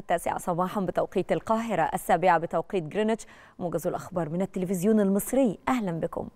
التاسعة صباحا بتوقيت القاهرة السابعة بتوقيت جرينتش موجز الأخبار من التلفزيون المصري أهلا بكم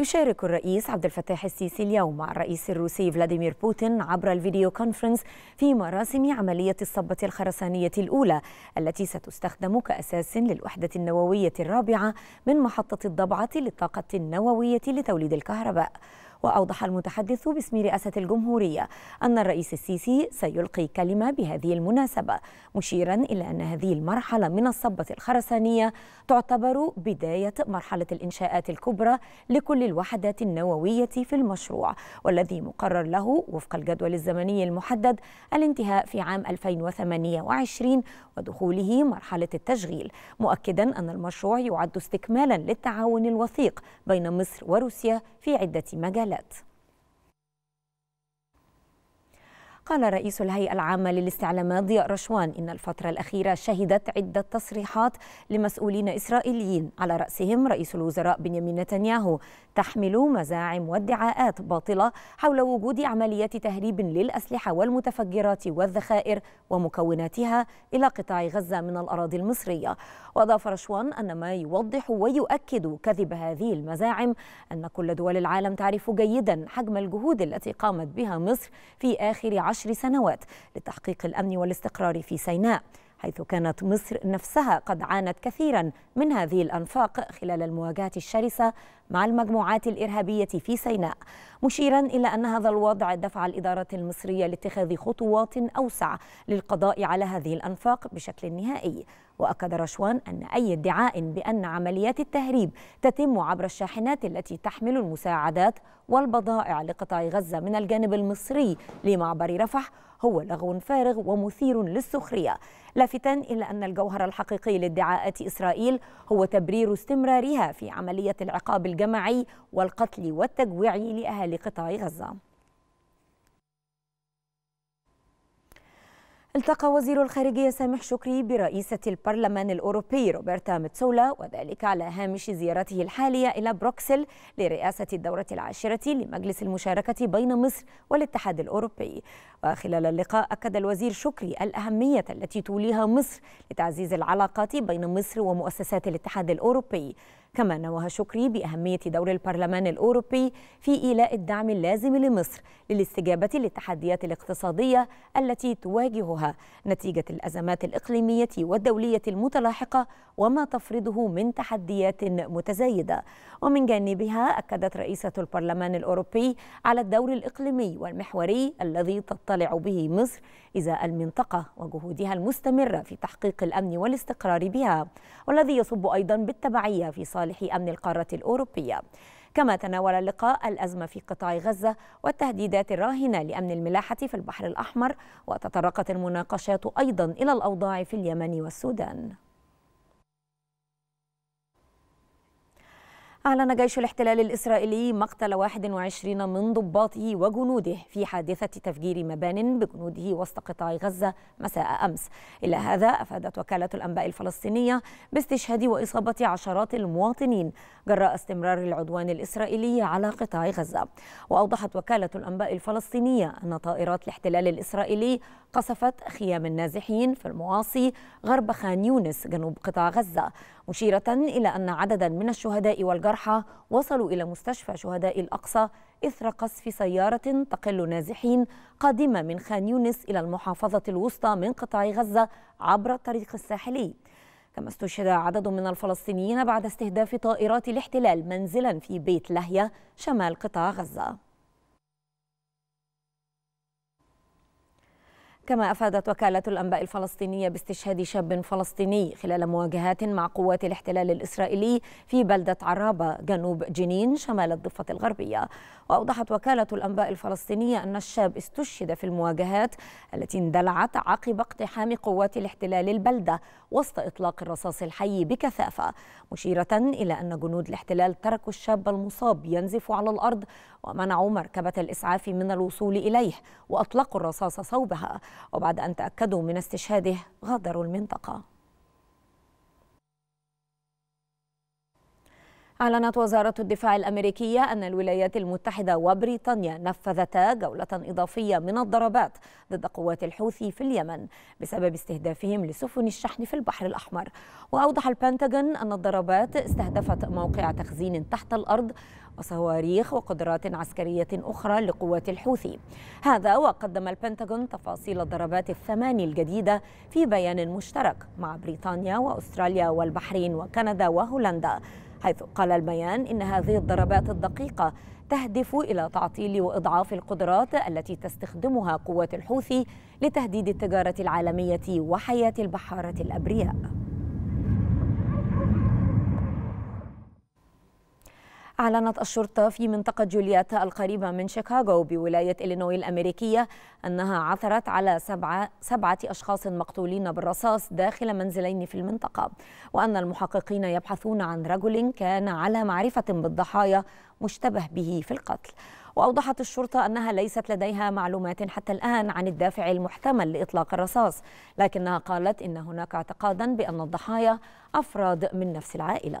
يشارك الرئيس عبد الفتاح السيسي اليوم مع الرئيس الروسي فلاديمير بوتين عبر الفيديو كونفرنس في مراسم عملية الصبة الخرسانية الأولى التي ستستخدم كأساس للوحدة النووية الرابعة من محطة الضبعة للطاقة النووية لتوليد الكهرباء وأوضح المتحدث باسم رئاسة الجمهورية أن الرئيس السيسي سيلقي كلمة بهذه المناسبة مشيرا إلى أن هذه المرحلة من الصبة الخرسانية تعتبر بداية مرحلة الإنشاءات الكبرى لكل الوحدات النووية في المشروع والذي مقرر له وفق الجدول الزمني المحدد الانتهاء في عام 2028 ودخوله مرحلة التشغيل مؤكدا أن المشروع يعد استكمالا للتعاون الوثيق بين مصر وروسيا في عدة مجالات let قال رئيس الهيئة العامة للاستعلامات ضياء رشوان إن الفترة الأخيرة شهدت عدة تصريحات لمسؤولين إسرائيليين على رأسهم رئيس الوزراء بنيامين نتنياهو تحمل مزاعم وادعاءات باطلة حول وجود عمليات تهريب للأسلحة والمتفجرات والذخائر ومكوناتها إلى قطاع غزة من الأراضي المصرية وأضاف رشوان أن ما يوضح ويؤكد كذب هذه المزاعم أن كل دول العالم تعرف جيدا حجم الجهود التي قامت بها مصر في آخر عشر سنوات لتحقيق الأمن والاستقرار في سيناء حيث كانت مصر نفسها قد عانت كثيرا من هذه الأنفاق خلال المواجهة الشرسة مع المجموعات الإرهابية في سيناء مشيرا إلى أن هذا الوضع دفع الإدارة المصرية لاتخاذ خطوات أوسع للقضاء على هذه الأنفاق بشكل نهائي وأكد رشوان أن أي ادعاء بأن عمليات التهريب تتم عبر الشاحنات التي تحمل المساعدات والبضائع لقطاع غزة من الجانب المصري لمعبر رفح هو لغو فارغ ومثير للسخرية لافتا إلى أن الجوهر الحقيقي لادعاءات إسرائيل هو تبرير استمرارها في عملية العقاب الجماعي والقتل والتجويع لأهالي قطاع غزة التقى وزير الخارجية سامح شكري برئيسة البرلمان الأوروبي روبرتا ميتسولا وذلك على هامش زيارته الحالية إلى بروكسل لرئاسة الدورة العاشرة لمجلس المشاركة بين مصر والاتحاد الأوروبي وخلال اللقاء أكد الوزير شكري الأهمية التي توليها مصر لتعزيز العلاقات بين مصر ومؤسسات الاتحاد الأوروبي كما نوه شكري بأهمية دور البرلمان الأوروبي في إيلاء الدعم اللازم لمصر للاستجابة للتحديات الاقتصادية التي تواجهها نتيجة الأزمات الإقليمية والدولية المتلاحقة وما تفرضه من تحديات متزايدة ومن جانبها أكدت رئيسة البرلمان الأوروبي على الدور الإقليمي والمحوري الذي تطلع به مصر إزاء المنطقة وجهودها المستمرة في تحقيق الأمن والاستقرار بها والذي يصب أيضا بالتبعية في صالح لصالح أمن القارة الأوروبية كما تناول اللقاء الأزمة في قطاع غزة والتهديدات الراهنة لأمن الملاحة في البحر الأحمر وتطرقت المناقشات أيضا إلى الأوضاع في اليمن والسودان أعلن جيش الاحتلال الإسرائيلي مقتل 21 من ضباطه وجنوده في حادثة تفجير مبان بجنوده وسط قطاع غزة مساء أمس إلى هذا أفادت وكالة الأنباء الفلسطينية باستشهاد وإصابة عشرات المواطنين جراء استمرار العدوان الإسرائيلي على قطاع غزة وأوضحت وكالة الأنباء الفلسطينية أن طائرات الاحتلال الإسرائيلي قصفت خيام النازحين في المواصي غرب خان يونس جنوب قطاع غزة مشيرة إلى أن عددا من الشهداء والجرحى الجرحى وصلوا إلى مستشفى شهداء الأقصى إثر قصف سيارة تقل نازحين قادمة من خان يونس إلى المحافظة الوسطى من قطاع غزة عبر الطريق الساحلي كما استشهد عدد من الفلسطينيين بعد استهداف طائرات الاحتلال منزلا في بيت لهيا شمال قطاع غزة كما أفادت وكالة الأنباء الفلسطينية باستشهاد شاب فلسطيني خلال مواجهات مع قوات الاحتلال الإسرائيلي في بلدة عرابة جنوب جنين شمال الضفة الغربية وأوضحت وكالة الأنباء الفلسطينية أن الشاب استشهد في المواجهات التي اندلعت عقب اقتحام قوات الاحتلال البلدة وسط إطلاق الرصاص الحي بكثافة مشيرة إلى أن جنود الاحتلال تركوا الشاب المصاب ينزف على الأرض ومنعوا مركبة الإسعاف من الوصول إليه وأطلقوا الرصاص صوبها وبعد أن تأكدوا من استشهاده غادروا المنطقة أعلنت وزارة الدفاع الأمريكية أن الولايات المتحدة وبريطانيا نفذتا جولة إضافية من الضربات ضد قوات الحوثي في اليمن بسبب استهدافهم لسفن الشحن في البحر الأحمر وأوضح البنتاغون أن الضربات استهدفت موقع تخزين تحت الأرض وصواريخ وقدرات عسكرية أخرى لقوات الحوثي هذا وقدم البنتاغون تفاصيل الضربات الثماني الجديدة في بيان مشترك مع بريطانيا وأستراليا والبحرين وكندا وهولندا حيث قال البيان إن هذه الضربات الدقيقة تهدف إلى تعطيل وإضعاف القدرات التي تستخدمها قوات الحوثي لتهديد التجارة العالمية وحياة البحارة الأبرياء أعلنت الشرطة في منطقة جولياتا القريبة من شيكاغو بولاية إلينوي الأمريكية أنها عثرت على سبعة, سبعة أشخاص مقتولين بالرصاص داخل منزلين في المنطقة وأن المحققين يبحثون عن رجل كان على معرفة بالضحايا مشتبه به في القتل وأوضحت الشرطة أنها ليست لديها معلومات حتى الآن عن الدافع المحتمل لإطلاق الرصاص لكنها قالت إن هناك اعتقادا بأن الضحايا أفراد من نفس العائلة